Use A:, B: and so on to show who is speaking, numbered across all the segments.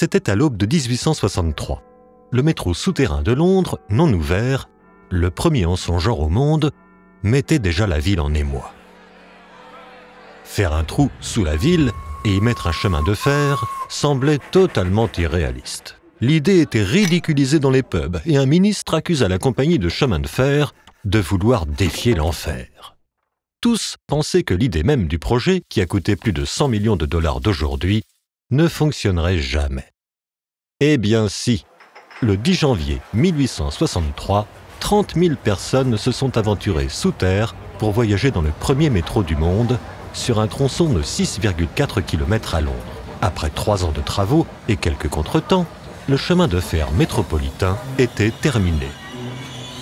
A: c'était à l'aube de 1863. Le métro souterrain de Londres, non ouvert, le premier en son genre au monde, mettait déjà la ville en émoi. Faire un trou sous la ville et y mettre un chemin de fer semblait totalement irréaliste. L'idée était ridiculisée dans les pubs et un ministre accusa la compagnie de chemin de fer de vouloir défier l'enfer. Tous pensaient que l'idée même du projet, qui a coûté plus de 100 millions de dollars d'aujourd'hui, ne fonctionnerait jamais. Eh bien si, le 10 janvier 1863, 30 000 personnes se sont aventurées sous terre pour voyager dans le premier métro du monde sur un tronçon de 6,4 km à Londres. Après trois ans de travaux et quelques contretemps, le chemin de fer métropolitain était terminé.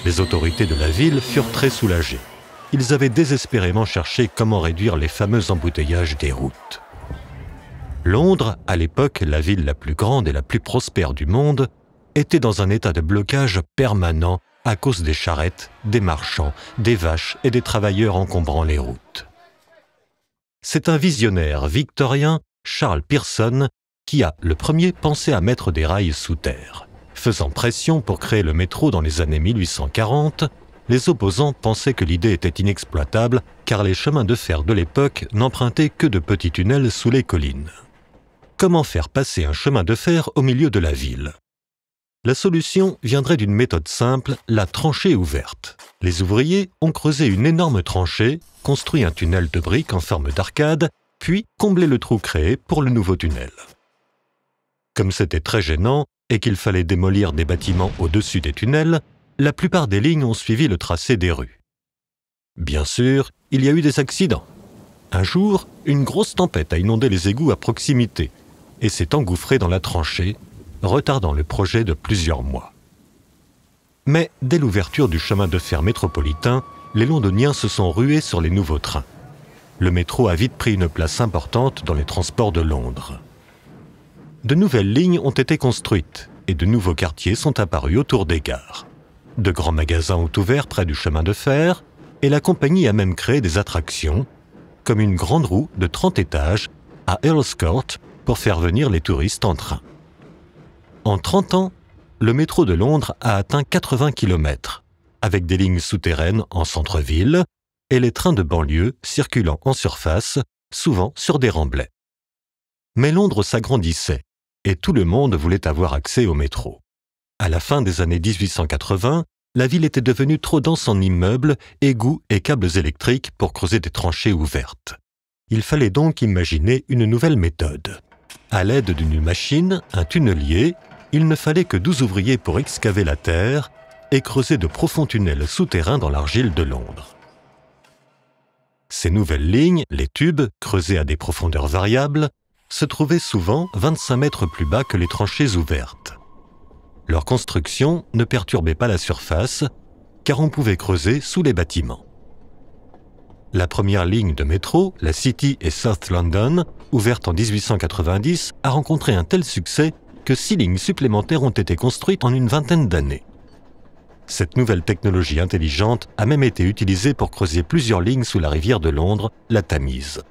A: Les autorités de la ville furent très soulagées. Ils avaient désespérément cherché comment réduire les fameux embouteillages des routes. Londres, à l'époque la ville la plus grande et la plus prospère du monde, était dans un état de blocage permanent à cause des charrettes, des marchands, des vaches et des travailleurs encombrant les routes. C'est un visionnaire victorien, Charles Pearson, qui a le premier pensé à mettre des rails sous terre. Faisant pression pour créer le métro dans les années 1840, les opposants pensaient que l'idée était inexploitable car les chemins de fer de l'époque n'empruntaient que de petits tunnels sous les collines comment faire passer un chemin de fer au milieu de la ville. La solution viendrait d'une méthode simple, la tranchée ouverte. Les ouvriers ont creusé une énorme tranchée, construit un tunnel de briques en forme d'arcade, puis comblé le trou créé pour le nouveau tunnel. Comme c'était très gênant et qu'il fallait démolir des bâtiments au-dessus des tunnels, la plupart des lignes ont suivi le tracé des rues. Bien sûr, il y a eu des accidents. Un jour, une grosse tempête a inondé les égouts à proximité, et s'est engouffré dans la tranchée, retardant le projet de plusieurs mois. Mais dès l'ouverture du chemin de fer métropolitain, les Londoniens se sont rués sur les nouveaux trains. Le métro a vite pris une place importante dans les transports de Londres. De nouvelles lignes ont été construites et de nouveaux quartiers sont apparus autour des gares. De grands magasins ont ouvert près du chemin de fer et la compagnie a même créé des attractions, comme une grande roue de 30 étages à Earl's Court pour faire venir les touristes en train. En 30 ans, le métro de Londres a atteint 80 km, avec des lignes souterraines en centre-ville et les trains de banlieue circulant en surface, souvent sur des remblais. Mais Londres s'agrandissait et tout le monde voulait avoir accès au métro. À la fin des années 1880, la ville était devenue trop dense en immeubles, égouts et câbles électriques pour creuser des tranchées ouvertes. Il fallait donc imaginer une nouvelle méthode. À l'aide d'une machine, un tunnelier, il ne fallait que 12 ouvriers pour excaver la terre et creuser de profonds tunnels souterrains dans l'argile de Londres. Ces nouvelles lignes, les tubes, creusés à des profondeurs variables, se trouvaient souvent 25 mètres plus bas que les tranchées ouvertes. Leur construction ne perturbait pas la surface, car on pouvait creuser sous les bâtiments. La première ligne de métro, la City et South London, ouverte en 1890, a rencontré un tel succès que six lignes supplémentaires ont été construites en une vingtaine d'années. Cette nouvelle technologie intelligente a même été utilisée pour creuser plusieurs lignes sous la rivière de Londres, la Tamise.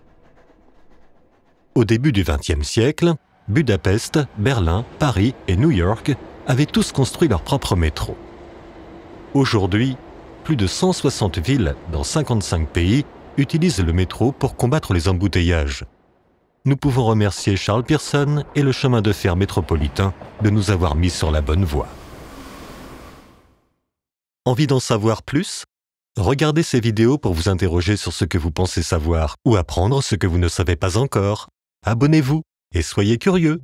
A: Au début du XXe siècle, Budapest, Berlin, Paris et New York avaient tous construit leur propre métro. Aujourd'hui, plus de 160 villes dans 55 pays utilisent le métro pour combattre les embouteillages nous pouvons remercier Charles Pearson et le chemin de fer métropolitain de nous avoir mis sur la bonne voie. Envie d'en savoir plus Regardez ces vidéos pour vous interroger sur ce que vous pensez savoir ou apprendre ce que vous ne savez pas encore. Abonnez-vous et soyez curieux.